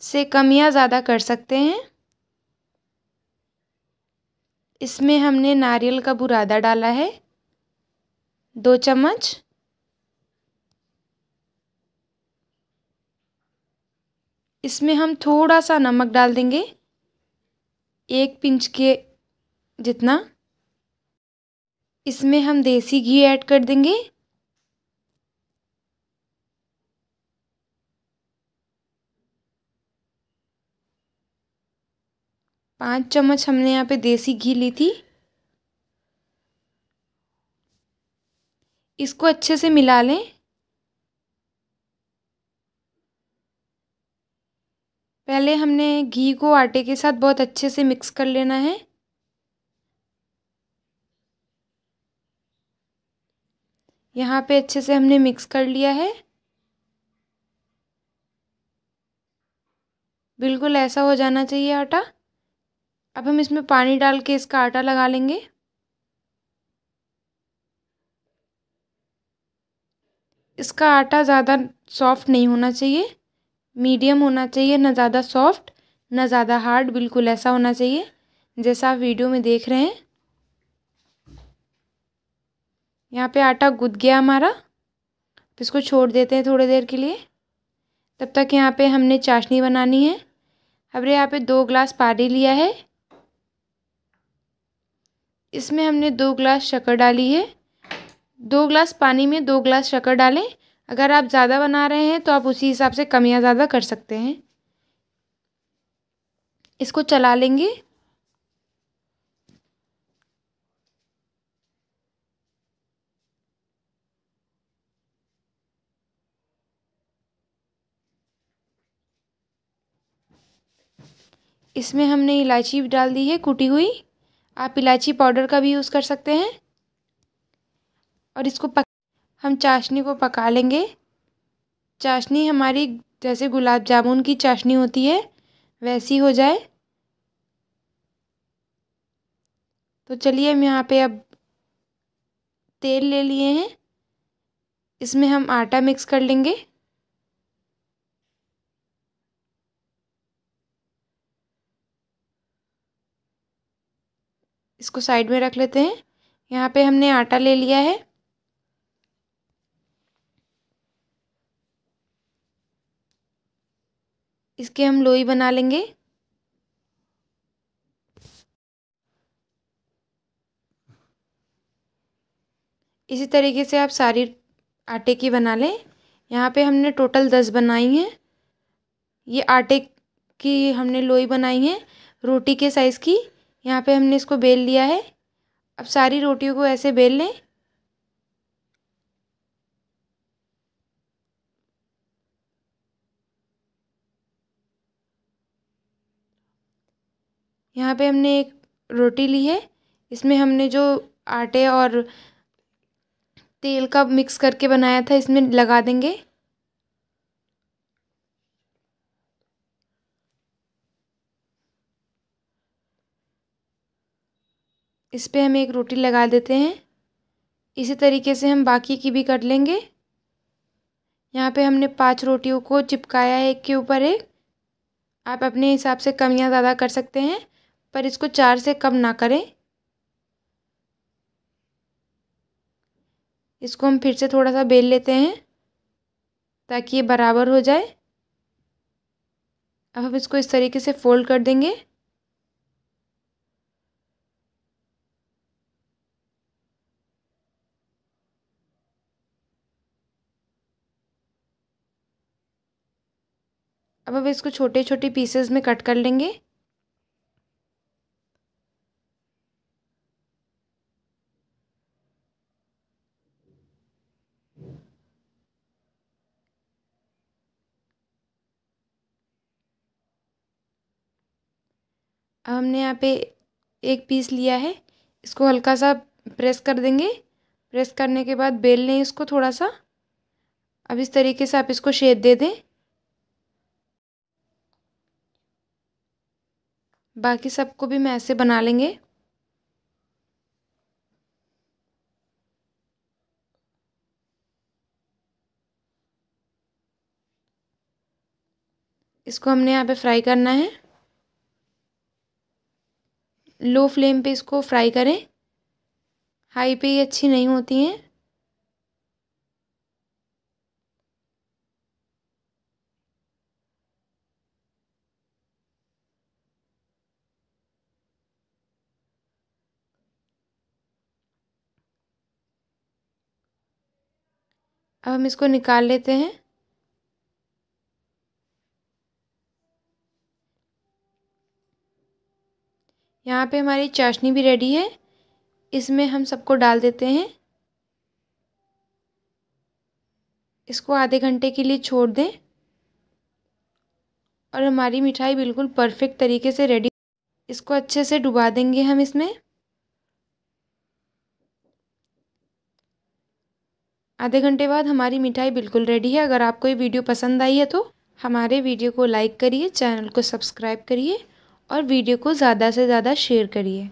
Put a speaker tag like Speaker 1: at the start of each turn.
Speaker 1: से कम या ज़्यादा कर सकते हैं इसमें हमने नारियल का बुरादा डाला है दो चम्मच इसमें हम थोड़ा सा नमक डाल देंगे एक पिंच के जितना इसमें हम देसी घी ऐड कर देंगे पाँच चम्मच हमने यहाँ पे देसी घी ली थी इसको अच्छे से मिला लें पहले हमने घी को आटे के साथ बहुत अच्छे से मिक्स कर लेना है यहाँ पे अच्छे से हमने मिक्स कर लिया है बिल्कुल ऐसा हो जाना चाहिए आटा अब हम इसमें पानी डाल के इसका आटा लगा लेंगे इसका आटा ज़्यादा सॉफ्ट नहीं होना चाहिए मीडियम होना चाहिए ना ज़्यादा सॉफ्ट ना ज़्यादा हार्ड बिल्कुल ऐसा होना चाहिए जैसा आप वीडियो में देख रहे हैं यहाँ पे आटा गुद गया हमारा इसको छोड़ देते हैं थोड़ी देर के लिए तब तक यहाँ पे हमने चाशनी बनानी है अब यहाँ पे दो ग्लास पानी लिया है इसमें हमने दो ग्लास शक्कर डाली है दो ग्लास पानी में दो ग्लास शक्कर डालें अगर आप ज़्यादा बना रहे हैं तो आप उसी हिसाब से कम या ज़्यादा कर सकते हैं इसको चला लेंगे इसमें हमने इलायची डाल दी है कुटी हुई आप इलायची पाउडर का भी यूज़ कर सकते हैं और इसको पक हम चाशनी को पका लेंगे चाशनी हमारी जैसे गुलाब जामुन की चाशनी होती है वैसी हो जाए तो चलिए हम यहाँ पे अब तेल ले लिए हैं इसमें हम आटा मिक्स कर लेंगे इसको साइड में रख लेते हैं यहाँ पे हमने आटा ले लिया है इसके हम लोई बना लेंगे इसी तरीके से आप सारी आटे की बना लें यहाँ पे हमने टोटल दस बनाई हैं ये आटे की हमने लोई बनाई है रोटी के साइज़ की यहाँ पे हमने इसको बेल लिया है अब सारी रोटियों को ऐसे बेल लें यहाँ पे हमने एक रोटी ली है इसमें हमने जो आटे और तेल का मिक्स करके बनाया था इसमें लगा देंगे इस पर हम एक रोटी लगा देते हैं इसी तरीके से हम बाकी की भी कर लेंगे यहाँ पे हमने पांच रोटियों को चिपकाया है एक के ऊपर एक आप अपने हिसाब से कम या ज़्यादा कर सकते हैं पर इसको चार से कम ना करें इसको हम फिर से थोड़ा सा बेल लेते हैं ताकि ये बराबर हो जाए अब हम इसको इस तरीके से फोल्ड कर देंगे अब हम इसको छोटे छोटे पीसेस में कट कर लेंगे हमने यहाँ पे एक पीस लिया है इसको हल्का सा प्रेस कर देंगे प्रेस करने के बाद बेल लें इसको थोड़ा सा अब इस तरीके से आप इसको शेप दे दें बाकी सबको भी मैं ऐसे बना लेंगे इसको हमने यहाँ पे फ्राई करना है लो फ्लेम पे इसको फ्राई करें हाई पे ये अच्छी नहीं होती हैं अब हम इसको निकाल लेते हैं यहाँ पे हमारी चाशनी भी रेडी है इसमें हम सबको डाल देते हैं इसको आधे घंटे के लिए छोड़ दें और हमारी मिठाई बिल्कुल परफेक्ट तरीके से रेडी इसको अच्छे से डुबा देंगे हम इसमें आधे घंटे बाद हमारी मिठाई बिल्कुल रेडी है अगर आपको ये वीडियो पसंद आई है तो हमारे वीडियो को लाइक करिए चैनल को सब्सक्राइब करिए और वीडियो को ज़्यादा से ज़्यादा शेयर करिए